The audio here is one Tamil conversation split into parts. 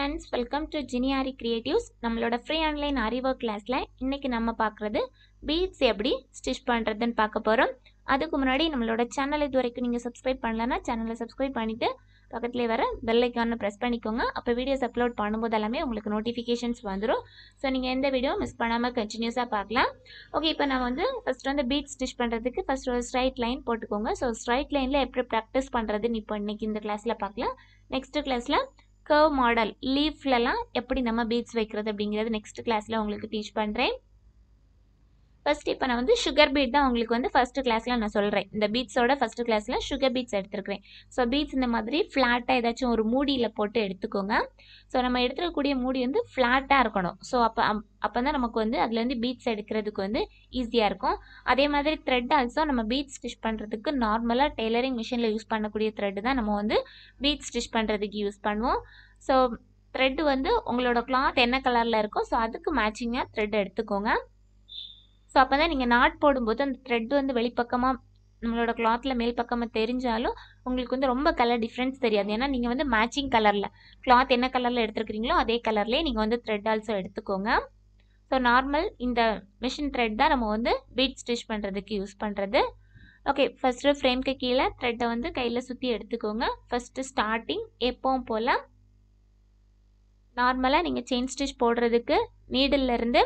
ஃப்ரெண்ட்ஸ் வெல்கம் டு ஜினியாரி கிரியேட்டிவ்ஸ் நம்மளோட ஃப்ரீ ஆன்லைன் அறிவோ கிளாஸில் இன்றைக்கி நம்ம பார்க்குறது பீட்ஸ் எப்படி ஸ்டிச் பண்ணுறதுன்னு பார்க்க போகிறோம் அதுக்கு முன்னாடி நம்மளோட சேனல் இது வரைக்கும் நீங்கள் சப்ஸ்கிரைப் பண்ணலன்னா சேனலை சப்ஸ்கிரைப் பண்ணிவிட்டு பக்கத்துலேயே வர பெல் ப்ரெஸ் பண்ணிக்கோங்க அப்போ வீடியோஸ் அப்லோட் பண்ணும்போது எல்லாமே உங்களுக்கு நோட்டிஃபிகேஷன்ஸ் வந்துடும் ஸோ நீங்கள் எந்த வீடியோ மிஸ் பண்ணாமல் கண்டினியூஸாக பார்க்கலாம் ஓகே இப்போ நான் வந்து ஃபஸ்ட் வந்து பீட்ஸ் ஸ்டிச் பண்ணுறதுக்கு ஃபஸ்ட் ஒரு ஸ்ட்ரைட் லைன் போட்டுக்கோங்க ஸோ ஸ்ட்ரைட் லைனில் எப்படி ப்ராக்டிஸ் பண்ணுறதுன்னு இப்போ இன்றைக்கி இந்த கிளாஸில் பார்க்கலாம் நெக்ஸ்ட் கிளாஸில் கர்வ் மாடல் லீஃப்லலாம் எப்படி நம்ம பீட்ஸ் வைக்கிறது அப்படிங்கிறது நெக்ஸ்ட் கிளாஸில் உங்களுக்கு டீச் பண்ணுறேன் ஃபர்ஸ்ட் இப்போ நான் வந்து சுகர் பீட் தான் உங்களுக்கு வந்து ஃபஸ்ட்டு கிளாஸில் நான் சொல்கிறேன் இந்த பீட்ஸோட ஃபஸ்ட்டு கிளாஸில் சுகர் பீட்ஸ் எடுத்துருக்கிறேன் ஸோ பீட்ஸ் இந்த மாதிரி ஃப்ளாட்டாக ஏதாச்சும் ஒரு மூடியில் போட்டு எடுத்துக்கோங்க ஸோ நம்ம எடுத்துக்கக்கூடிய மூடி வந்து ஃப்ளாட்டாக இருக்கணும் ஸோ அப்போ அப்போ தான் நமக்கு வந்து அதுலேருந்து பீட்ஸ் எடுக்கிறதுக்கு வந்து ஈஸியாக இருக்கும் அதே மாதிரி த்ரெட் ஆல்சோ நம்ம பீட் ஸ்டிச் பண்ணுறதுக்கு நார்மலாக டெய்லரிங் மிஷினில் யூஸ் பண்ணக்கூடிய த்ரெட்டு தான் நம்ம வந்து பீட் ஸ்டிச் பண்ணுறதுக்கு யூஸ் பண்ணுவோம் ஸோ த்ரெட்டு வந்து உங்களோட கிளாத் என்ன கலரில் இருக்கோ ஸோ அதுக்கு மேட்சிங்காக த்ரெட் எடுத்துக்கோங்க ஸோ அப்போ தான் நீங்கள் நாட் போடும்போது அந்த த்ரெட் வந்து வெளிப்பக்கமாக நம்மளோட கிளாத்தில் மேல் பக்கமாக தெரிஞ்சாலும் உங்களுக்கு வந்து ரொம்ப கலர் டிஃப்ரென்ஸ் தெரியாது ஏன்னா நீங்கள் வந்து மேட்சிங் கலரில் கிளாத் என்ன கலரில் எடுத்துருக்கிறீங்களோ அதே கலர்லேயே நீங்கள் வந்து த்ரெட் ஆல்சோ எடுத்துக்கோங்க ஸோ நார்மல் இந்த மிஷின் த்ரெட் தான் நம்ம வந்து பீட் ஸ்டிச் பண்ணுறதுக்கு யூஸ் பண்ணுறது ஓகே ஃபஸ்ட்டு ஃப்ரேம்க்கு கீழே த்ரெட்டை வந்து கையில் சுற்றி எடுத்துக்கோங்க ஃபஸ்ட்டு ஸ்டார்டிங் எப்போவும் போல் நார்மலாக நீங்கள் செயின் ஸ்டிச் போடுறதுக்கு நீடிலிருந்து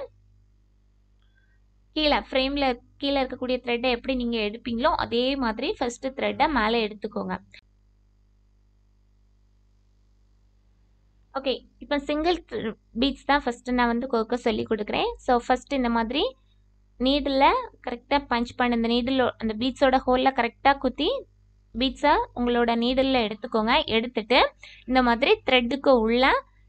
கீழே ஃப்ரேமில் கீழே இருக்கக்கூடிய த்ரெட்டை எப்படி நீங்கள் எடுப்பீங்களோ அதே மாதிரி ஃபஸ்ட்டு த்ரெட்டை மேலே எடுத்துக்கோங்க ஓகே இப்போ சிங்கிள் பீட்ஸ் தான் ஃபஸ்ட்டு நான் வந்து கோக்க சொல்லி கொடுக்குறேன் ஸோ ஃபஸ்ட்டு இந்த மாதிரி நீடில் கரெக்டாக பஞ்ச் பண்ண இந்த நீடில் அந்த பீட்ஸோட ஹோலில் கரெக்டாக குத்தி பீட்ஸை உங்களோட நீடில் எடுத்துக்கோங்க எடுத்துட்டு இந்த மாதிரி த்ரெட்டுக்கு உள்ள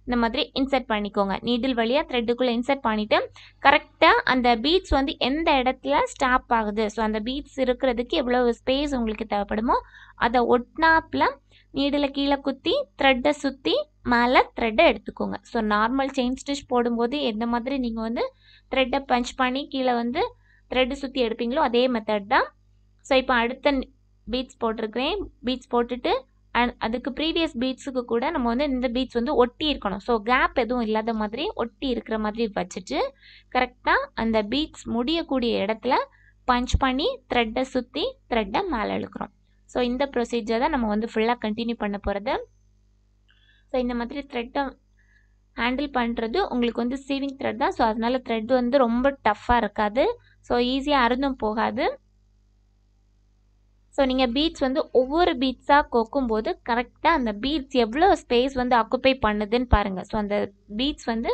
இந்த மாதிரி இன்சர்ட் பண்ணிக்கோங்க நீடில் வழியாக த்ரெட்டுக்குள்ளே இன்சர்ட் பண்ணிவிட்டு கரெக்டாக அந்த பீட்ஸ் வந்து எந்த இடத்துல ஸ்டாப் ஆகுது ஸோ அந்த பீட்ஸ் இருக்கிறதுக்கு எவ்வளோ ஸ்பேஸ் உங்களுக்கு தேவைப்படுமோ அதை ஒட்னாப்பில் நீடில் கீழே குத்தி த்ரெட்டை சுற்றி மேலே த்ரெட்டை எடுத்துக்கோங்க ஸோ நார்மல் செயின் ஸ்டிச் போடும்போது எந்த மாதிரி நீங்கள் வந்து த்ரெட்டை பஞ்ச் பண்ணி கீழே வந்து த்ரெட்டு சுற்றி எடுப்பீங்களோ அதே மெத்தட் தான் ஸோ இப்போ அடுத்த பீட்ஸ் போட்டிருக்கிறேன் பீட்ஸ் போட்டுட்டு அண்ட் அதுக்கு ப்ரீவியஸ் பீட்ஸுக்கு கூட நம்ம வந்து இந்த பீட்ஸ் வந்து ஒட்டி இருக்கணும் ஸோ கேப் எதுவும் இல்லாத மாதிரி ஒட்டி இருக்கிற மாதிரி வச்சுட்டு கரெக்டாக அந்த பீட்ஸ் முடியக்கூடிய இடத்துல பஞ்ச் பண்ணி த்ரெட்டை சுற்றி த்ரெட்டை மேலே இழுக்கிறோம் ஸோ இந்த ப்ரொசீஜர் தான் நம்ம வந்து ஃபுல்லாக கண்டினியூ பண்ண போகிறது ஸோ இந்த மாதிரி த்ரெட்டை ஹேண்டில் பண்ணுறது உங்களுக்கு வந்து சீவிங் த்ரெட் தான் ஸோ அதனால் த்ரெட் வந்து ரொம்ப டஃப்பாக இருக்காது ஸோ ஈஸியாக அருந்தும் போகாது ஸோ நீங்கள் பீட்ஸ் வந்து ஒவ்வொரு பீட்ஸாக கோக்கும் போது கரெக்டாக அந்த பீட்ஸ் எவ்வளோ ஸ்பேஸ் வந்து ஆக்குப்பை பண்ணுதுன்னு பாருங்கள் ஸோ அந்த பீட்ஸ் வந்து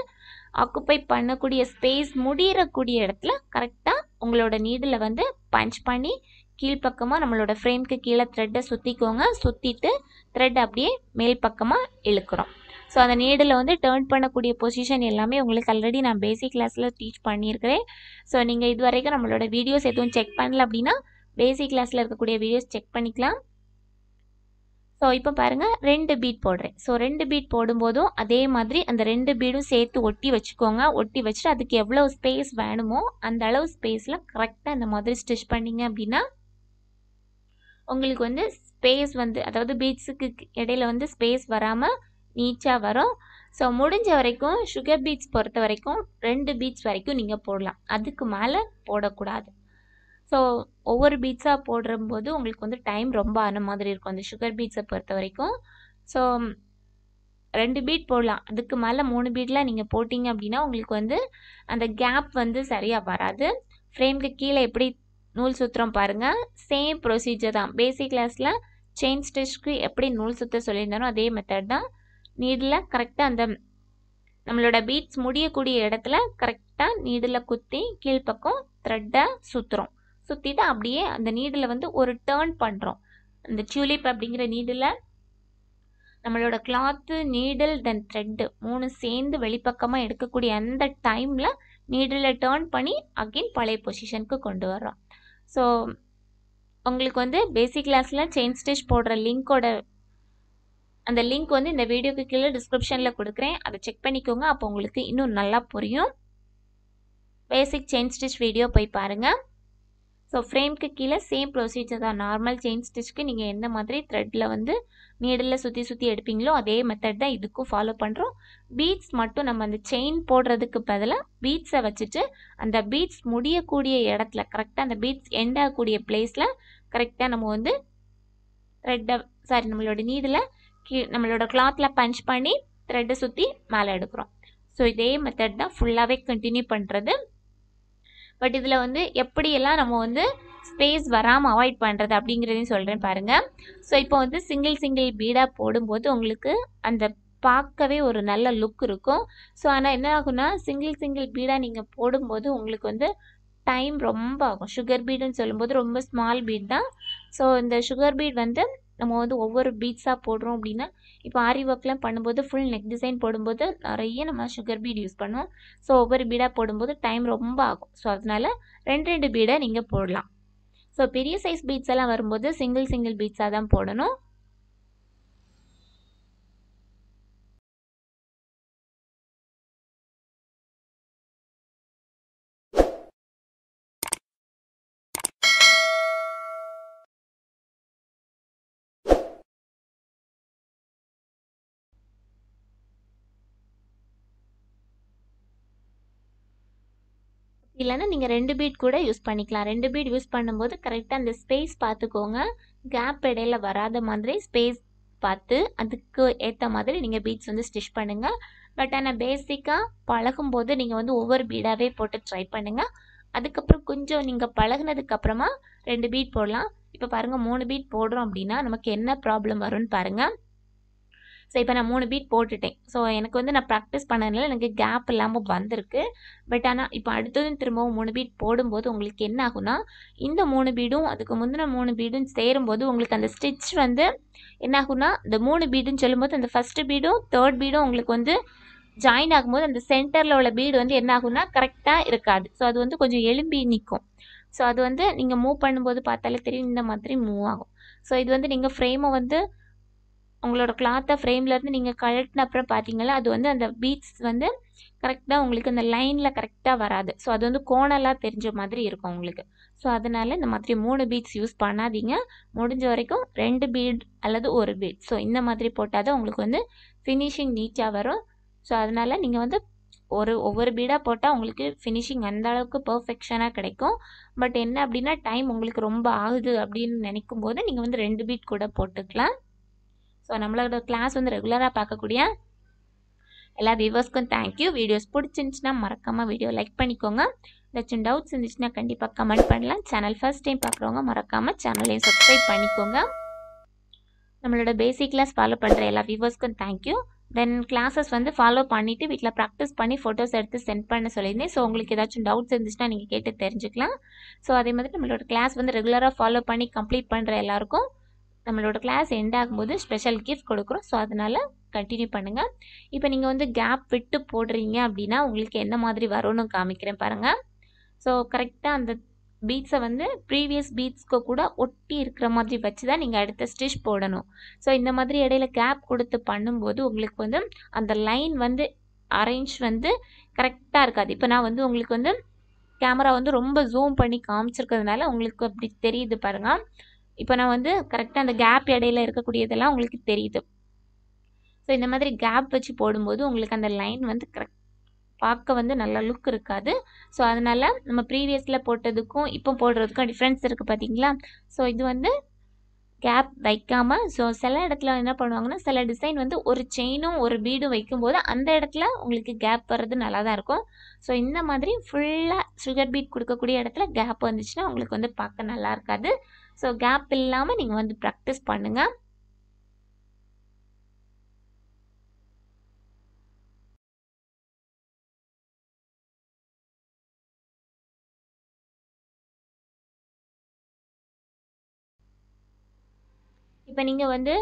ஆக்குப்பை பண்ணக்கூடிய ஸ்பேஸ் முடிகிறக்கூடிய இடத்துல கரெக்டாக உங்களோட நீடில் வந்து பஞ்ச் பண்ணி கீழ்ப்பக்கமாக நம்மளோட ஃப்ரேம்க்கு கீழே த்ரெட்டை சுற்றிக்கோங்க சுற்றிட்டு த்ரெட் அப்படியே மேல் பக்கமாக இழுக்கிறோம் ஸோ அந்த நீடில் வந்து டேர்ன் பண்ணக்கூடிய பொசிஷன் எல்லாமே உங்களுக்கு ஆல்ரெடி நான் பேசிக் கிளாஸில் டீச் பண்ணியிருக்கிறேன் ஸோ நீங்கள் இது வரைக்கும் நம்மளோட வீடியோஸ் எதுவும் செக் பண்ணல அப்படின்னா பேசிக் கிளாஸில் இருக்கக்கூடிய வீடியோஸ் செக் பண்ணிக்கலாம் ஸோ இப்போ பாருங்கள் ரெண்டு பீட் போடுறேன் ஸோ ரெண்டு பீட் போடும்போதும் அதே மாதிரி அந்த ரெண்டு பீடும் சேர்த்து ஒட்டி வச்சுக்கோங்க ஒட்டி வச்சுட்டு அதுக்கு எவ்வளோ ஸ்பேஸ் வேணுமோ அந்த அளவு ஸ்பேஸில் கரெக்டாக இந்த மாதிரி ஸ்டிச் பண்ணிங்க அப்படின்னா உங்களுக்கு வந்து ஸ்பேஸ் வந்து அதாவது பீட்ஸுக்கு இடையில வந்து ஸ்பேஸ் வராமல் நீச்சாக வரும் ஸோ முடிஞ்ச வரைக்கும் சுகர் பீட்ஸ் பொறுத்த வரைக்கும் ரெண்டு பீட்ஸ் வரைக்கும் நீங்கள் போடலாம் அதுக்கு மேலே போடக்கூடாது ஸோ ஒவ்வொரு பீட்ஸாக போடும்போது உங்களுக்கு வந்து டைம் ரொம்ப ஆன மாதிரி இருக்கும் அந்த சுகர் பீட்ஸை பொறுத்த வரைக்கும் ஸோ ரெண்டு பீட் போடலாம் அதுக்கு மேலே மூணு பீட்லாம் நீங்கள் போட்டிங்க அப்படின்னா உங்களுக்கு வந்து அந்த கேப் வந்து சரியாக வராது ஃப்ரேம்க்கு கீழே எப்படி நூல் சுற்றுறோம் பாருங்கள் சேம் ப்ரொசீஜர் தான் பேசிக் கிளாஸில் செயின் ஸ்டிச்க்கு எப்படி நூல் சுற்ற சொல்லியிருந்தாலும் அதே மெத்தட் தான் நீடில் கரெக்டாக அந்த நம்மளோட பீட்ஸ் முடியக்கூடிய இடத்துல கரெக்டாக நீடில் குத்தி கீழ்ப்பக்கம் த்ரெட்டை சுற்றுறோம் சுற்றி தான் அப்படியே அந்த நீடில் வந்து ஒரு டேர்ன் பண்ணுறோம் அந்த டியூலிப் அப்படிங்கிற நீடில் நம்மளோட கிளாத்து நீடில் தென் த்ரெட்டு மூணு சேர்ந்து வெளிப்பக்கமாக எடுக்கக்கூடிய அந்த டைமில் நீடில் டேர்ன் பண்ணி அகெயின் பழைய பொசிஷனுக்கு கொண்டு வர்றோம் ஸோ உங்களுக்கு வந்து பேசிக் கிளாஸில் செயின் ஸ்டிச் போடுற லிங்க்கோட அந்த லிங்க் வந்து இந்த வீடியோக்கு கீழே டிஸ்கிரிப்ஷனில் கொடுக்குறேன் அதை செக் பண்ணிக்கோங்க அப்போ உங்களுக்கு இன்னும் நல்லா புரியும் பேசிக் செயின் ஸ்டிச் வீடியோ போய் பாருங்கள் ஸோ ஃப்ரேம்க்கு கீழே சேம் ப்ரொசீஜர் தான் நார்மல் செயின் ஸ்டிச்சுக்கு நீங்கள் எந்த மாதிரி த்ரெட்டில் வந்து நீடில் சுற்றி சுற்றி எடுப்பீங்களோ அதே மெத்தட் தான் இதுக்கும் ஃபாலோ பண்ணுறோம் பீட்ஸ் மட்டும் நம்ம அந்த செயின் போடுறதுக்கு பதிலாக பீட்ஸை வச்சுட்டு அந்த பீட்ஸ் முடியக்கூடிய இடத்துல கரெக்டாக அந்த பீட்ஸ் எண்ட் ஆகக்கூடிய பிளேஸில் கரெக்டாக நம்ம வந்து த்ரெட்டை சாரி நம்மளோட நீடில் கீ நம்மளோட கிளாத்தில் பஞ்ச் பண்ணி த்ரெட்டை சுற்றி மேலே எடுக்கிறோம் ஸோ இதே மெத்தட் தான் ஃபுல்லாகவே கண்டினியூ பண்ணுறது பட் இதில் வந்து எப்படியெல்லாம் நம்ம வந்து ஸ்பேஸ் வராமல் அவாய்ட் பண்ணுறது அப்படிங்கிறதையும் சொல்கிறேன் பாருங்கள் ஸோ இப்போ வந்து சிங்கிள் சிங்கிள் பீடாக போடும்போது உங்களுக்கு அந்த பார்க்கவே ஒரு நல்ல லுக் இருக்கும் ஸோ ஆனால் என்ன ஆகும்னா சிங்கிள் சிங்கிள் பீடாக நீங்கள் போடும்போது உங்களுக்கு வந்து டைம் ரொம்ப ஆகும் சுகர் பீடுன்னு சொல்லும்போது ரொம்ப ஸ்மால் பீட் தான் ஸோ இந்த சுகர் பீட் வந்து நம்ம வந்து ஒவ்வொரு பீட்ஸாக போடுறோம் அப்படின்னா இப்போ ஆரி ஒர்க்லாம் பண்ணும்போது ஃபுல் நெக் டிசைன் போடும்போது நிறைய நம்ம சுகர் பீட் யூஸ் பண்ணுவோம் ஸோ ஒவ்வொரு பீடாக போடும்போது டைம் ரொம்ப ஆகும் ஸோ அதனால் ரெண்டு ரெண்டு பீடை நீங்கள் போடலாம் ஸோ பெரிய சைஸ் பீட்ஸ் எல்லாம் வரும்போது சிங்கிள் சிங்கிள் பீட்ஸாக தான் போடணும் இல்லைன்னா நீங்கள் ரெண்டு பீட் கூட யூஸ் பண்ணிக்கலாம் ரெண்டு பீட் யூஸ் பண்ணும்போது கரெக்டாக அந்த ஸ்பேஸ் பார்த்துக்கோங்க கேப் இடையில வராத மாதிரி ஸ்பேஸ் பார்த்து அதுக்கு ஏற்ற மாதிரி நீங்கள் பீட்ஸ் வந்து ஸ்டிச் பண்ணுங்கள் பட் ஆனால் பேசிக்காக பழகும்போது நீங்கள் வந்து ஒவ்வொரு பீடாகவே போட்டு ட்ரை பண்ணுங்கள் அதுக்கப்புறம் கொஞ்சம் நீங்கள் பழகுனதுக்கப்புறமா ரெண்டு பீட் போடலாம் இப்போ பாருங்கள் மூணு பீட் போடுறோம் அப்படின்னா நமக்கு என்ன ப்ராப்ளம் வரும்னு பாருங்கள் ஸோ இப்போ நான் மூணு பீட் போட்டுட்டேன் ஸோ எனக்கு வந்து நான் ப்ராக்டிஸ் பண்ணதுனால எனக்கு கேப் இல்லாமல் வந்திருக்கு பட் ஆனால் இப்போ அடுத்ததும் திரும்பவும் மூணு பீட் போடும்போது உங்களுக்கு என்ன ஆகும்னா இந்த மூணு பீடும் அதுக்கு முந்தின மூணு பீடும் சேரும்போது உங்களுக்கு அந்த ஸ்டிச் வந்து என்ன ஆகும்னா இந்த மூணு பீடுன்னு சொல்லும்போது அந்த ஃபஸ்ட்டு பீடும் தேர்ட் பீடும் உங்களுக்கு வந்து ஜாயின் ஆகும்போது அந்த சென்டரில் உள்ள பீடு வந்து என்ன ஆகும்னா கரெக்டாக இருக்காது ஸோ அது வந்து கொஞ்சம் எலும்பி நிற்கும் ஸோ அது வந்து நீங்கள் மூவ் பண்ணும்போது பார்த்தாலே தெரியும் இந்த மாதிரி மூவ் ஆகும் ஸோ இது வந்து நீங்கள் ஃப்ரேமை வந்து உங்களோட கிளாத்தை ஃப்ரேம்லேருந்து நீங்கள் கழட்டின அப்புறம் பார்த்தீங்களா அது வந்து அந்த பீட்ஸ் வந்து கரெக்டாக உங்களுக்கு அந்த லைனில் கரெக்டாக வராது ஸோ அது வந்து கோணலாக தெரிஞ்ச மாதிரி இருக்கும் உங்களுக்கு ஸோ அதனால் இந்த மாதிரி மூணு பீட்ஸ் யூஸ் பண்ணாதீங்க முடிஞ்ச வரைக்கும் ரெண்டு பீட் அல்லது ஒரு பீட் ஸோ இந்த மாதிரி போட்டால் தான் உங்களுக்கு வந்து ஃபினிஷிங் நீட்டாக வரும் ஸோ அதனால் நீங்கள் வந்து ஒரு ஒவ்வொரு பீடாக போட்டால் உங்களுக்கு ஃபினிஷிங் அந்த அளவுக்கு பர்ஃபெக்ஷனாக கிடைக்கும் பட் என்ன அப்படின்னா டைம் உங்களுக்கு ரொம்ப ஆகுது அப்படின்னு நினைக்கும் போது நீங்கள் வந்து ரெண்டு பீட் கூட போட்டுக்கலாம் ஸோ நம்மளோட கிளாஸ் வந்து ரெகுலராக பார்க்கக்கூடிய எல்லா வியூவர்ஸ்க்கும் தேங்க்யூ வீடியோஸ் பிடிச்சிருந்துச்சுன்னா மறக்காமல் வீடியோ லைக் பண்ணிக்கோங்க ஏதாச்சும் டவுட்ஸ் இருந்துச்சுன்னா கண்டிப்பாக கமெண்ட் பண்ணலாம் சேனல் ஃபஸ்ட் டைம் பார்க்குறவங்க மறக்காமல் சேனலையும் சப்ஸ்கிரைப் பண்ணிக்கோங்க நம்மளோட பேசிக் கிளாஸ் ஃபாலோ பண்ணுற எல்லா வியூவர்ஸ்க்கும் தேங்க்யூ தென் கிளாஸஸ் வந்து ஃபாலோ பண்ணிவிட்டு வீட்டில் ப்ராக்டிஸ் பண்ணி ஃபோட்டோஸ் எடுத்து சென்ட் பண்ண சொல்லியிருந்தேன் ஸோ உங்களுக்கு ஏதாச்சும் டவுட்ஸ் இருந்துச்சுன்னா நீங்கள் கேட்டு தெரிஞ்சுக்கலாம் ஸோ அதே மாதிரி நம்மளோட கிளாஸ் வந்து ரெகுலராக ஃபாலோ பண்ணி கம்ப்ளீட் பண்ணுற எல்லாருக்கும் நம்மளோட கிளாஸ் எண்ட் ஆகும்போது ஸ்பெஷல் கிஃப்ட் கொடுக்குறோம் ஸோ அதனால் கண்டினியூ பண்ணுங்கள் இப்போ நீங்கள் வந்து கேப் விட்டு போடுறீங்க அப்படின்னா உங்களுக்கு என்ன மாதிரி வரும்னு காமிக்கிறேன் பாருங்கள் ஸோ கரெக்டாக அந்த பீட்ஸை வந்து ப்ரீவியஸ் பீட்ஸ்க்கு கூட ஒட்டி இருக்கிற மாதிரி வச்சு தான் நீங்கள் அடுத்த ஸ்டிச் போடணும் ஸோ இந்த மாதிரி இடையில கேப் கொடுத்து பண்ணும்போது உங்களுக்கு வந்து அந்த லைன் வந்து அரேஞ்ச் வந்து கரெக்டாக இருக்காது இப்போ நான் வந்து உங்களுக்கு வந்து கேமரா வந்து ரொம்ப ஜூம் பண்ணி காமிச்சிருக்கிறதுனால உங்களுக்கு அப்படி தெரியுது பாருங்கள் இப்போ நான் வந்து கரெக்டாக அந்த கேப் இடையில இருக்கக்கூடியதெல்லாம் உங்களுக்கு தெரியுது ஸோ இந்த மாதிரி கேப் வச்சு போடும்போது உங்களுக்கு அந்த லைன் வந்து கரெக்ட் பார்க்க வந்து நல்ல லுக் இருக்காது ஸோ அதனால் நம்ம ப்ரீவியஸில் போட்டதுக்கும் இப்போ போடுறதுக்கும் டிஃப்ரென்ஸ் இருக்குது பார்த்தீங்களா ஸோ இது வந்து கேப் வைக்காமல் ஸோ சில இடத்துல என்ன பண்ணுவாங்கன்னா சில டிசைன் வந்து ஒரு செயினும் ஒரு பீடும் வைக்கும்போது அந்த இடத்துல உங்களுக்கு கேப் வர்றது நல்லா தான் இருக்கும் ஸோ இந்த மாதிரி ஃபுல்லாக சுகர் பீட் கொடுக்கக்கூடிய இடத்துல கேப் வந்துச்சுன்னா உங்களுக்கு வந்து பார்க்க நல்லா இருக்காது ஸோ கேப் இல்லாமல் நீங்கள் வந்து ப்ராக்டிஸ் பண்ணுங்கள் இப்போ நீங்கள் வந்து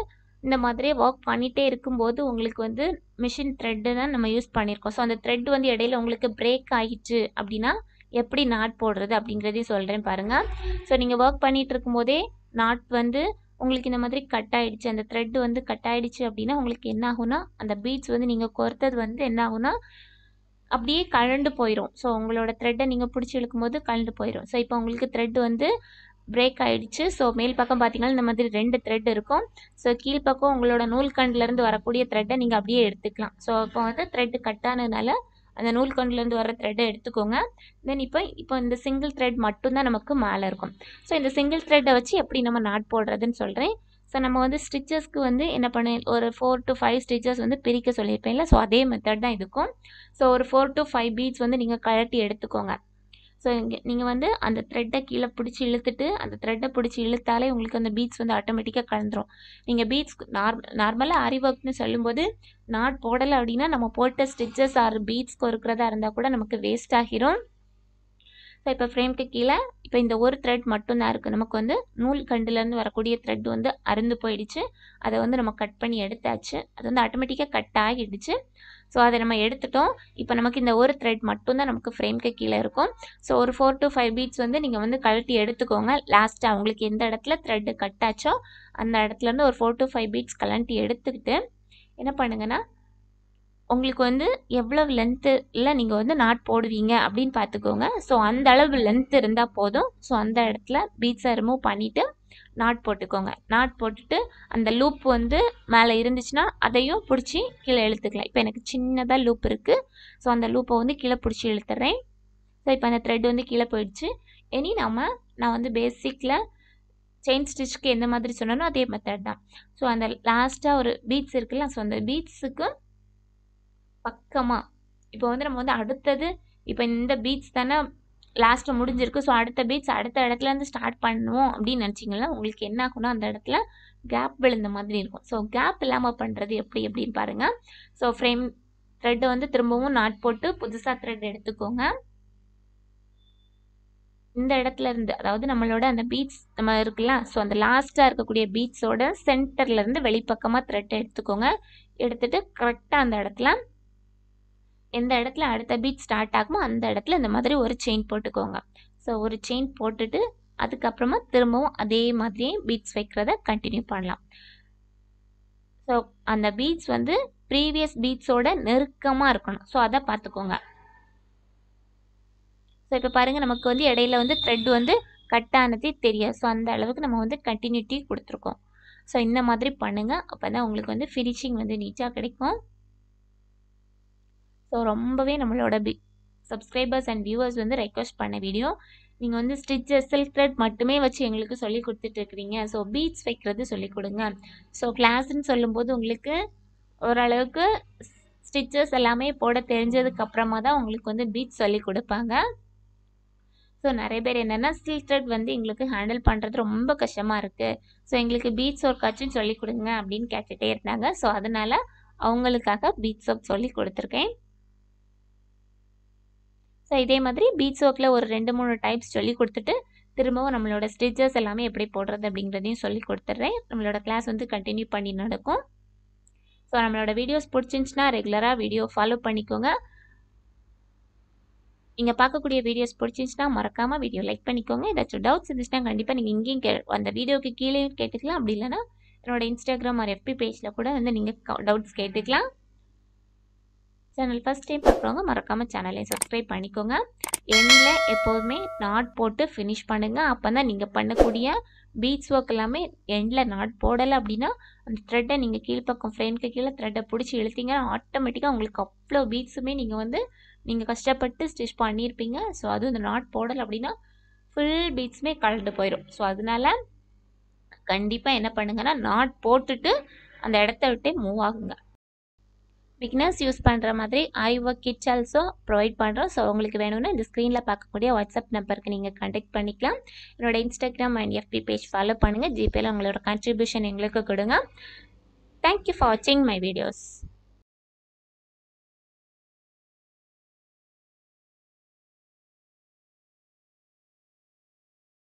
இந்த மாதிரியே ஒர்க் பண்ணிகிட்டே இருக்கும்போது உங்களுக்கு வந்து மிஷின் த்ரெட்டு தான் நம்ம யூஸ் பண்ணியிருக்கோம் ஸோ அந்த த்ரெட் வந்து இடையில உங்களுக்கு பிரேக் ஆயிடுச்சு அப்படின்னா எப்படி நாட் போடுறது அப்படிங்கிறதையும் சொல்கிறேன் பாருங்கள் ஸோ நீங்கள் ஒர்க் பண்ணிகிட்டு இருக்கும்போதே நாட் வந்து உங்களுக்கு இந்த மாதிரி கட் ஆகிடுச்சு அந்த த்ரெட் வந்து கட் ஆகிடுச்சு அப்படின்னா உங்களுக்கு என்ன ஆகுனா அந்த பீட்ஸ் வந்து நீங்கள் கொறுத்தது வந்து என்ன ஆகுனா அப்படியே கழண்டு போயிடும் ஸோ உங்களோட த்ரெட்டை நீங்கள் பிடிச்சி இழுக்கும்போது கழண்டு போயிடும் ஸோ இப்போ உங்களுக்கு த்ரெட் வந்து பிரேக் ஆகிடுச்சு ஸோ மேல் பக்கம் பார்த்தீங்கன்னா இந்த மாதிரி ரெண்டு த்ரெட் இருக்கும் ஸோ கீழ் பக்கம் உங்களோட நூல்கண்டிலேருந்து வரக்கூடிய த்ரெட்டை நீங்கள் அப்படியே எடுத்துக்கலாம் ஸோ இப்போ வந்து த்ரெட்டு கட் ஆனதுனால அந்த நூல்கண்டுலேருந்து வர த்ரெட்டை எடுத்துக்கோங்க தென் இப்போ இப்போ இந்த சிங்கிள் த்ரெட் மட்டும்தான் நமக்கு மேலே இருக்கும் ஸோ இந்த சிங்கிள் த்ரெட்டை வச்சு எப்படி நம்ம நாட் போடுறதுன்னு சொல்கிறேன் ஸோ நம்ம வந்து ஸ்டிச்சஸ்க்கு வந்து என்ன பண்ண ஒரு ஃபோர் டு ஃபைவ் ஸ்டிச்சஸ் வந்து பிரிக்க சொல்லியிருப்பேன்ல ஸோ அதே மெத்தட் தான் இருக்கும் ஸோ ஒரு ஃபோர் டு ஃபைவ் பீட்ஸ் வந்து நீங்கள் கழட்டி எடுத்துக்கோங்க ஸோ இங்கே நீங்கள் வந்து அந்த த்ரெட்டை கீழே பிடிச்சி இழுத்துட்டு அந்த த்ரெட்டை பிடிச்சி இழுத்தாலே உங்களுக்கு அந்த பீட்ஸ் வந்து ஆட்டோமேட்டிக்காக கலந்துரும் நீங்கள் பீட்ஸ் நார் நார்மலாக ஆரி ஒர்க்னு சொல்லும்போது நாட் போடலை அப்படின்னா நம்ம போட்ட ஸ்டிச்சஸ் ஆர் பீட்ஸ் கொறுக்கிறதா இருந்தால் கூட நமக்கு வேஸ்ட் ஆகிரும் ஸோ இப்போ ஃப்ரேம்க்கு கீழே இப்போ இந்த ஒரு த்ரெட் மட்டும்தான் இருக்குது நமக்கு வந்து நூல் கண்டுலேருந்து வரக்கூடிய த்ரெட் வந்து அருந்து போயிடுச்சு அதை வந்து நம்ம கட் பண்ணி எடுத்தாச்சு அது வந்து ஆட்டோமேட்டிக்காக கட் ஆகிடுச்சு ஸோ அதை நம்ம எடுத்துட்டோம் இப்போ நமக்கு இந்த ஒரு த்ரெட் மட்டும்தான் நமக்கு ஃப்ரேம்க்கு கீழே இருக்கும் ஸோ ஒரு ஃபோர் டு ஃபைவ் பீட்ஸ் வந்து நீங்கள் வந்து கழட்டி எடுத்துக்கோங்க லாஸ்ட்டாக அவங்களுக்கு எந்த இடத்துல த்ரெட்டு கட் ஆச்சோ அந்த இடத்துலேருந்து ஒரு ஃபோர் டு ஃபைவ் பீட்ஸ் கலண்டி எடுத்துக்கிட்டு என்ன பண்ணுங்கன்னா உங்களுக்கு வந்து எவ்வளோ லென்த்தில் நீங்கள் வந்து நாட் போடுவீங்க அப்படின்னு பார்த்துக்கோங்க ஸோ அந்த அளவு லென்த் இருந்தால் போதும் ஸோ அந்த இடத்துல பீட்ஸை ரிமூவ் பண்ணிவிட்டு நாட் போட்டுக்கோங்க நாட் போட்டுட்டு அந்த லூப் வந்து மேலே இருந்துச்சுன்னா அதையும் பிடிச்சி கீழே இழுத்துக்கலாம் இப்போ எனக்கு சின்னதாக லூப் இருக்குது ஸோ அந்த லூப்பை வந்து கீழே பிடிச்சி இழுத்துறேன் ஸோ இப்போ அந்த த்ரெட் வந்து கீழே போயிடுச்சு இனி நம்ம நான் வந்து பேசிக்கில் செயின் ஸ்டிச்சுக்கு எந்த மாதிரி சொன்னாலும் அதே மெத்தட் தான் ஸோ அந்த லாஸ்ட்டாக ஒரு பீட்ஸ் இருக்குல்ல ஸோ அந்த பீட்ஸுக்கு பக்கமாக இப்போ வந்து நம்ம வந்து அடுத்தது இப்போ இந்த பீச் தானே லாஸ்ட்டு முடிஞ்சிருக்கு ஸோ அடுத்த பீச் அடுத்த இடத்துலேருந்து ஸ்டார்ட் பண்ணுவோம் அப்படின்னு நினச்சிங்கன்னா உங்களுக்கு என்ன ஆகும்னா அந்த இடத்துல கேப் விழுந்த மாதிரி இருக்கும் ஸோ கேப் இல்லாமல் பண்ணுறது எப்படி அப்படின்னு பாருங்கள் ஸோ ஃப்ரேம் த்ரெட்டை வந்து திரும்பவும் நாட் போட்டு புதுசாக த்ரெட் எடுத்துக்கோங்க இந்த இடத்துல இருந்து அதாவது நம்மளோட அந்த பீச் நம்ம இருக்குல்ல ஸோ அந்த லாஸ்ட்டாக இருக்கக்கூடிய பீச்சோட சென்டர்லேருந்து வெளிப்பக்கமாக த்ரெட் எடுத்துக்கோங்க எடுத்துகிட்டு கரெக்டாக அந்த இடத்துல எந்த இடத்துல அடுத்த பீட் ஸ்டார்ட் ஆகுமோ அந்த இடத்துல இந்த மாதிரி ஒரு செயின் போட்டுக்கோங்க ஸோ ஒரு செயின் போட்டுட்டு அதுக்கப்புறமா திரும்பவும் அதே மாதிரியே பீட்ஸ் வைக்கிறத கண்டினியூ பண்ணலாம் ஸோ அந்த பீட்ஸ் வந்து ப்ரீவியஸ் பீட்ஸோட நெருக்கமாக இருக்கணும் ஸோ அதை பார்த்துக்கோங்க ஸோ இப்போ பாருங்கள் நமக்கு வந்து இடையில வந்து த்ரெட் வந்து கட் ஆனதே தெரியாது ஸோ அந்த அளவுக்கு நம்ம வந்து கண்டினியூட்டி கொடுத்துருக்கோம் ஸோ இந்த மாதிரி பண்ணுங்கள் அப்போ தான் உங்களுக்கு வந்து ஃபினிஷிங் வந்து நீச்சாக கிடைக்கும் ஸோ ரொம்பவே நம்மளோட பி சப்ஸ்கிரைபர்ஸ் அண்ட் வியூவர்ஸ் வந்து ரெக்வஸ்ட் பண்ண வீடியோ நீங்கள் வந்து ஸ்டிச்சஸ் சில்க் த்ரெட் மட்டுமே வச்சு எங்களுக்கு சொல்லி கொடுத்துட்ருக்குறீங்க ஸோ பீட்ஸ் வைக்கிறது சொல்லி கொடுங்க ஸோ கிளாஸ்ன்னு சொல்லும்போது உங்களுக்கு ஓரளவுக்கு ஸ்டிச்சஸ் எல்லாமே போட தெரிஞ்சதுக்கு அப்புறமா தான் உங்களுக்கு வந்து பீட்ஸ் சொல்லி கொடுப்பாங்க ஸோ நிறைய பேர் என்னென்னா ஸ்டில் த்ரெட் வந்து எங்களுக்கு ஹேண்டில் பண்ணுறது ரொம்ப கஷ்டமாக இருக்குது ஸோ எங்களுக்கு பீட்ஸ் ஒர்க்காச்சும் சொல்லி கொடுங்க அப்படின்னு கேட்டுகிட்டே இருந்தாங்க ஸோ அதனால் அவங்களுக்காக பீட்ஸ் ஒர்க் சொல்லி கொடுத்துருக்கேன் ஸோ இதே மாதிரி பீச் ஒர்க்கில் ஒரு ரெண்டு மூணு டைப்ஸ் சொல்லி கொடுத்துட்டு திரும்பவும் நம்மளோட ஸ்டிச்சஸ் எல்லாமே எப்படி போடுறது அப்படிங்கிறதையும் சொல்லி கொடுத்துட்றேன் நம்மளோட கிளாஸ் வந்து கண்டினியூ பண்ணி நடக்கும் ஸோ நம்மளோட வீடியோஸ் பிடிச்சிருந்துச்சின்னா ரெகுலராக வீடியோ ஃபாலோ பண்ணிக்கோங்க நீங்கள் பார்க்கக்கூடிய வீடியோஸ் பிடிச்சிருந்துச்சின்னா மறக்காமல் வீடியோ லைக் பண்ணிக்கோங்க ஏதாச்சும் டவுட்ஸ் இருந்துச்சுன்னா கண்டிப்பாக நீங்கள் இங்கேயும் கே அந்த வீடியோக்கு கீழே கேட்டுக்கலாம் அப்படி இல்லைனா என்னோட இன்ஸ்டாகிராம் ஆர் எஃபி பேஜில் கூட வந்து நீங்கள் டவுட்ஸ் கேட்டுக்கலாம் சேனல் ஃபஸ்ட் டைம் பார்க்குறவங்க மறக்காமல் சேனலையும் சப்ஸ்கிரைப் பண்ணிக்கோங்க எண்ணில் எப்போதுமே நாட் போட்டு ஃபினிஷ் பண்ணுங்கள் அப்போ தான் நீங்கள் பண்ணக்கூடிய பீட்ஸ் ஒர்க் எல்லாமே எண்டில் நாட் போடலை அப்படின்னா அந்த த்ரெட்டை நீங்கள் கீழ்ப்பக்கம் ஃப்ரேம்க்கு கீழே த்ரெட்டை பிடிச்சி இழுத்தீங்கன்னா ஆட்டோமேட்டிக்காக உங்களுக்கு அவ்வளோ பீட்ஸுமே நீங்கள் வந்து நீங்கள் கஷ்டப்பட்டு ஸ்டிச் பண்ணியிருப்பீங்க ஸோ அதுவும் இந்த நாட் போடலை அப்படின்னா ஃபுல் பீட்ஸுமே கலந்து போயிடும் ஸோ அதனால் கண்டிப்பாக என்ன பண்ணுங்கன்னா நாட் போட்டுட்டு அந்த இடத்த விட்டே மூவ் ஆகுங்க பிகினர்ஸ் யூஸ் பண்ணுற மாதிரி ஐ ஒர்க் கிட்ஸ் ஆல்சோ ப்ரொவைட் பண்ணுறோம் ஸோ உங்களுக்கு வேணும்னா இந்த ஸ்க்ரீனில் பார்க்கக்கூடிய வாட்ஸ்அப் நம்பருக்கு நீங்கள் கான்டெக்ட் பண்ணிக்கலாம் என்னோட Instagram and FB page follow பண்ணுங்கள் ஜிபேயில் உங்களோட கான்ட்ரிபியூஷன் எங்களுக்கு கொடுங்க தேங்க்யூ ஃபார் வாட்சிங் மை வீடியோஸ்